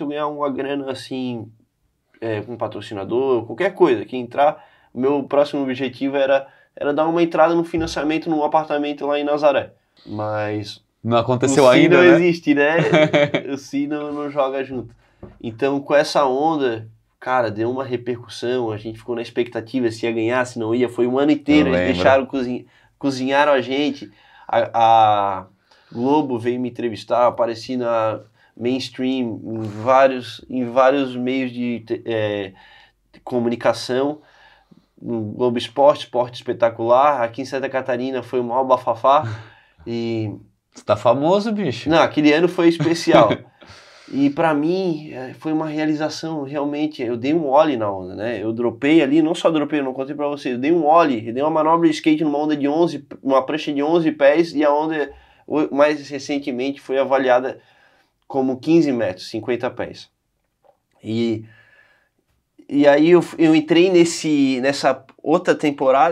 se eu ganhar uma grana assim, é, com um patrocinador, qualquer coisa, que entrar, meu próximo objetivo era, era dar uma entrada no financiamento num apartamento lá em Nazaré. Mas. Não aconteceu o ainda. O não né? existe, né? o Si não, não joga junto. Então, com essa onda, cara, deu uma repercussão, a gente ficou na expectativa se ia ganhar, se não ia, foi um ano inteiro, eles deixaram cozinhar cozinharam a gente, a, a, Globo veio me entrevistar, apareci na, mainstream, em vários, em vários meios de, é, de comunicação, no Globo Esporte, Esporte Espetacular, aqui em Santa Catarina foi um maior bafafá e... Você tá famoso, bicho. Não, aquele ano foi especial. e para mim é, foi uma realização, realmente, eu dei um ollie na onda, né? Eu dropei ali, não só dropei, eu não contei para vocês, eu dei um ollie, eu dei uma manobra de skate numa onda de 11, uma prancha de 11 pés e a onda mais recentemente foi avaliada como 15 metros, 50 pés. E, e aí eu, eu entrei nesse, nessa outra temporada